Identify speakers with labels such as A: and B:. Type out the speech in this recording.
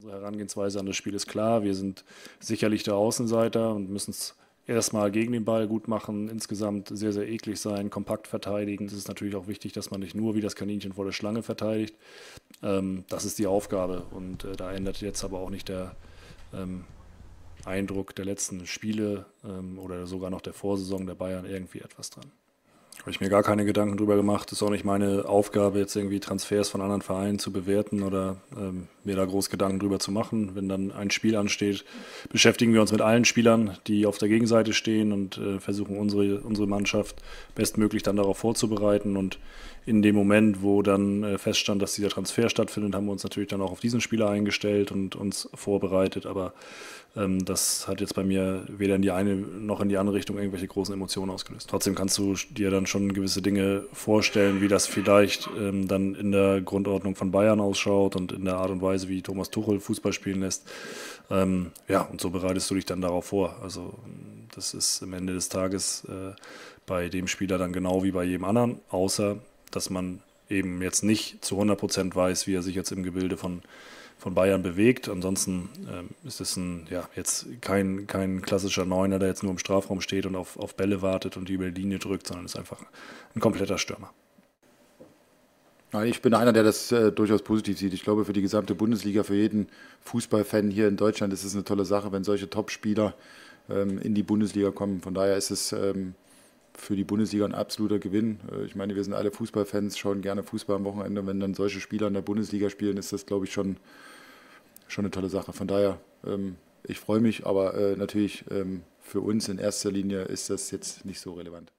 A: Unsere Herangehensweise an das Spiel ist klar. Wir sind sicherlich der Außenseiter und müssen es erstmal gegen den Ball gut machen, insgesamt sehr, sehr eklig sein, kompakt verteidigen. Es ist natürlich auch wichtig, dass man nicht nur wie das Kaninchen vor der Schlange verteidigt. Ähm, das ist die Aufgabe und äh, da ändert jetzt aber auch nicht der ähm, Eindruck der letzten Spiele ähm, oder sogar noch der Vorsaison der Bayern irgendwie etwas dran. Habe ich mir gar keine Gedanken drüber gemacht. Ist auch nicht meine Aufgabe, jetzt irgendwie Transfers von anderen Vereinen zu bewerten oder ähm, mir da groß Gedanken drüber zu machen. Wenn dann ein Spiel ansteht, beschäftigen wir uns mit allen Spielern, die auf der Gegenseite stehen und äh, versuchen unsere, unsere Mannschaft bestmöglich dann darauf vorzubereiten. Und in dem Moment, wo dann äh, feststand, dass dieser Transfer stattfindet, haben wir uns natürlich dann auch auf diesen Spieler eingestellt und uns vorbereitet. Aber ähm, das hat jetzt bei mir weder in die eine noch in die andere Richtung irgendwelche großen Emotionen ausgelöst. Trotzdem kannst du dir dann schon gewisse Dinge vorstellen, wie das vielleicht ähm, dann in der Grundordnung von Bayern ausschaut und in der Art und Weise, wie Thomas Tuchel Fußball spielen lässt. Ähm, ja, und so bereitest du dich dann darauf vor. Also das ist am Ende des Tages äh, bei dem Spieler dann genau wie bei jedem anderen, außer dass man eben jetzt nicht zu 100% weiß, wie er sich jetzt im Gebilde von von Bayern bewegt. Ansonsten äh, ist es ein, ja, jetzt kein, kein klassischer Neuner, der jetzt nur im Strafraum
B: steht und auf, auf Bälle wartet und die über die Linie drückt, sondern ist einfach ein kompletter Stürmer. Ich bin einer, der das äh, durchaus positiv sieht. Ich glaube, für die gesamte Bundesliga, für jeden Fußballfan hier in Deutschland ist es eine tolle Sache, wenn solche Topspieler ähm, in die Bundesliga kommen. Von daher ist es ähm, für die Bundesliga ein absoluter Gewinn. Äh, ich meine, wir sind alle Fußballfans, schauen gerne Fußball am Wochenende. Wenn dann solche Spieler in der Bundesliga spielen, ist das, glaube ich, schon, schon eine tolle Sache. Von daher, ähm, ich freue mich, aber äh, natürlich ähm, für uns in erster Linie ist das jetzt nicht so relevant.